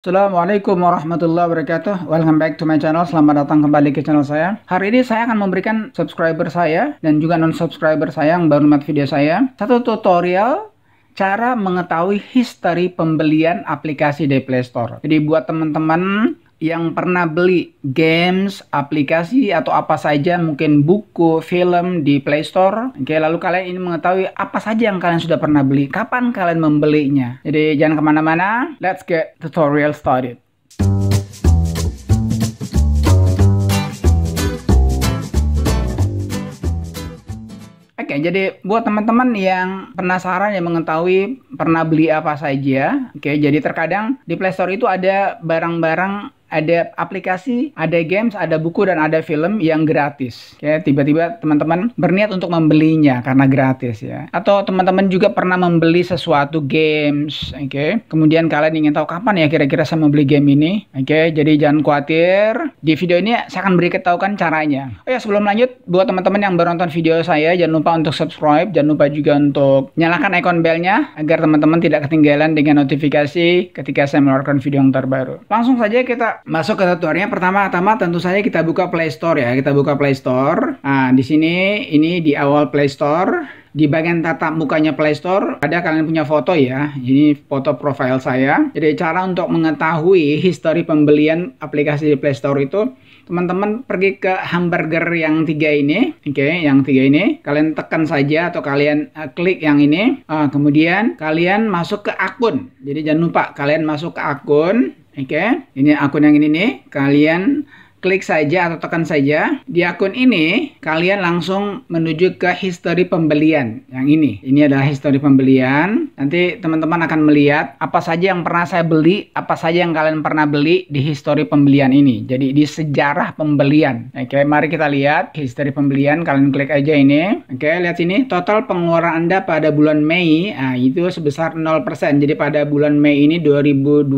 Assalamualaikum warahmatullahi wabarakatuh Welcome back to my channel Selamat datang kembali ke channel saya Hari ini saya akan memberikan subscriber saya Dan juga non-subscriber saya yang baru melihat video saya Satu tutorial Cara mengetahui history pembelian aplikasi di Play Store Jadi buat teman-teman yang pernah beli games, aplikasi atau apa saja mungkin buku, film di Play Store. Oke, lalu kalian ingin mengetahui apa saja yang kalian sudah pernah beli, kapan kalian membelinya. Jadi jangan kemana-mana, let's get tutorial started. Oke, jadi buat teman-teman yang penasaran yang mengetahui pernah beli apa saja, oke, jadi terkadang di Play Store itu ada barang-barang ada aplikasi, ada games, ada buku dan ada film yang gratis. Oke, ya, tiba-tiba teman-teman berniat untuk membelinya karena gratis ya. Atau teman-teman juga pernah membeli sesuatu games, oke. Kemudian kalian ingin tahu kapan ya kira-kira saya membeli game ini, oke. Jadi jangan khawatir. Di video ini saya akan beri ketahukan caranya. Oh ya, sebelum lanjut buat teman-teman yang baru nonton video saya jangan lupa untuk subscribe, jangan lupa juga untuk nyalakan icon belnya agar teman-teman tidak ketinggalan dengan notifikasi ketika saya mengeluarkan video yang terbaru. Langsung saja kita masuk ke tutorialnya pertama-tama tentu saja kita buka Play Store ya. Kita buka Play Store. Nah, di sini ini di awal Play Store di bagian tatap mukanya Play Store ada kalian punya foto ya. Ini foto profil saya. Jadi cara untuk mengetahui histori pembelian aplikasi di Play Store itu teman-teman pergi ke hamburger yang tiga ini, oke, okay, yang tiga ini kalian tekan saja atau kalian uh, klik yang ini. Uh, kemudian kalian masuk ke akun. Jadi jangan lupa kalian masuk ke akun. Oke, okay? ini akun yang ini nih. Kalian klik saja atau tekan saja di akun ini kalian langsung menuju ke history pembelian yang ini ini adalah history pembelian nanti teman-teman akan melihat apa saja yang pernah saya beli apa saja yang kalian pernah beli di history pembelian ini jadi di sejarah pembelian oke mari kita lihat history pembelian kalian klik aja ini oke lihat sini total pengeluaran anda pada bulan Mei nah, itu sebesar 0% jadi pada bulan Mei ini 2020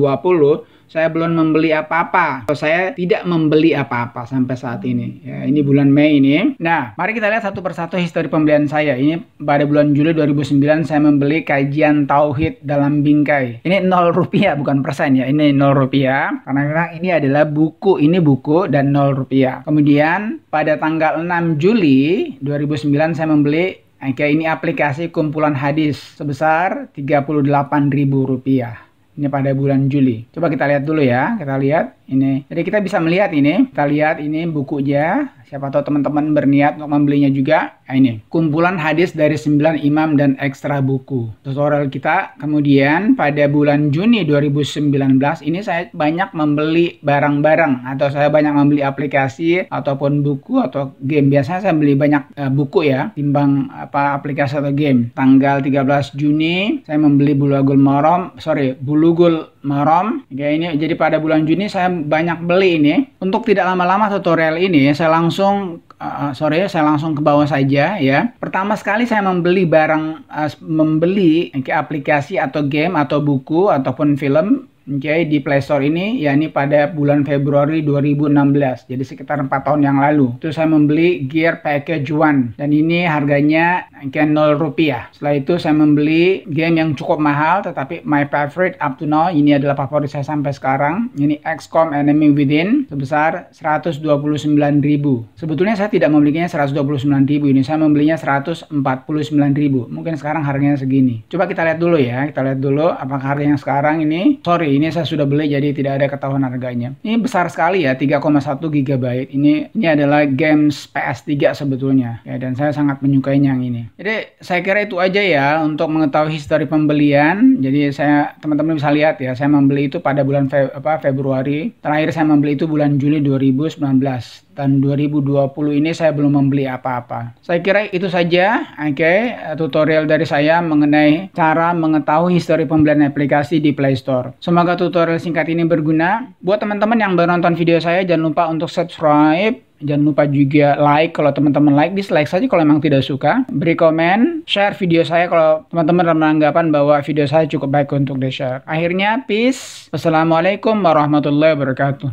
saya belum membeli apa-apa. atau saya tidak membeli apa-apa sampai saat ini. Ya, ini bulan Mei ini. Nah, mari kita lihat satu persatu histori pembelian saya. Ini pada bulan Juli 2009 saya membeli kajian Tauhid dalam bingkai. Ini 0 rupiah, bukan persen ya. Ini 0 rupiah. Karena ini adalah buku. Ini buku dan 0 rupiah. Kemudian pada tanggal 6 Juli 2009 saya membeli Oke, eh, ini aplikasi kumpulan hadis sebesar Rp38.000 ini pada bulan Juli. Coba kita lihat dulu ya. Kita lihat ini. Jadi kita bisa melihat ini, kita lihat ini bukunya. Siapa tahu teman-teman berniat untuk membelinya juga. Nah, ini kumpulan hadis dari 9 imam dan ekstra buku. Tutorial kita kemudian pada bulan Juni 2019 ini saya banyak membeli barang-barang atau saya banyak membeli aplikasi ataupun buku atau game. Biasanya saya beli banyak uh, buku ya, timbang apa aplikasi atau game. Tanggal 13 Juni saya membeli Bulugul marom. sorry, Bulugul marom. Ya ini jadi pada bulan Juni saya banyak beli ini. Untuk tidak lama-lama tutorial ini, saya langsung uh, sorry saya langsung ke bawah saja ya. Pertama sekali saya membeli barang uh, membeli aplikasi atau game atau buku ataupun film Oke, okay, di Play Store ini ini pada bulan Februari 2016. Jadi sekitar 4 tahun yang lalu. Itu saya membeli Gear Package One dan ini harganya mungkin 0 rupiah. Setelah itu saya membeli game yang cukup mahal tetapi my favorite up to now ini adalah favorit saya sampai sekarang. Ini XCOM Enemy Within sebesar 129.000. Sebetulnya saya tidak membelinya 129.000 ini, saya membelinya 149.000. Mungkin sekarang harganya segini. Coba kita lihat dulu ya, kita lihat dulu apakah harga yang sekarang ini sorry ini saya sudah beli jadi tidak ada ketahuan harganya. Ini besar sekali ya 3,1 GB. Ini ini adalah games PS3 sebetulnya ya dan saya sangat menyukainya yang ini. Jadi saya kira itu aja ya untuk mengetahui histori pembelian. Jadi saya teman-teman bisa lihat ya saya membeli itu pada bulan Fe, apa, Februari. Terakhir saya membeli itu bulan Juli 2019 tahun 2020 ini saya belum membeli apa-apa. Saya kira itu saja, oke, okay, eh, tutorial dari saya mengenai cara mengetahui histori pembelian aplikasi di Play Store. Semoga tutorial singkat ini berguna. Buat teman-teman yang baru nonton video saya, jangan lupa untuk subscribe, jangan lupa juga like kalau teman-teman like, dislike saja kalau memang tidak suka. Beri komen, share video saya kalau teman-teman beranggapan bahwa video saya cukup baik untuk di-share. Akhirnya, peace. Wassalamualaikum warahmatullahi wabarakatuh.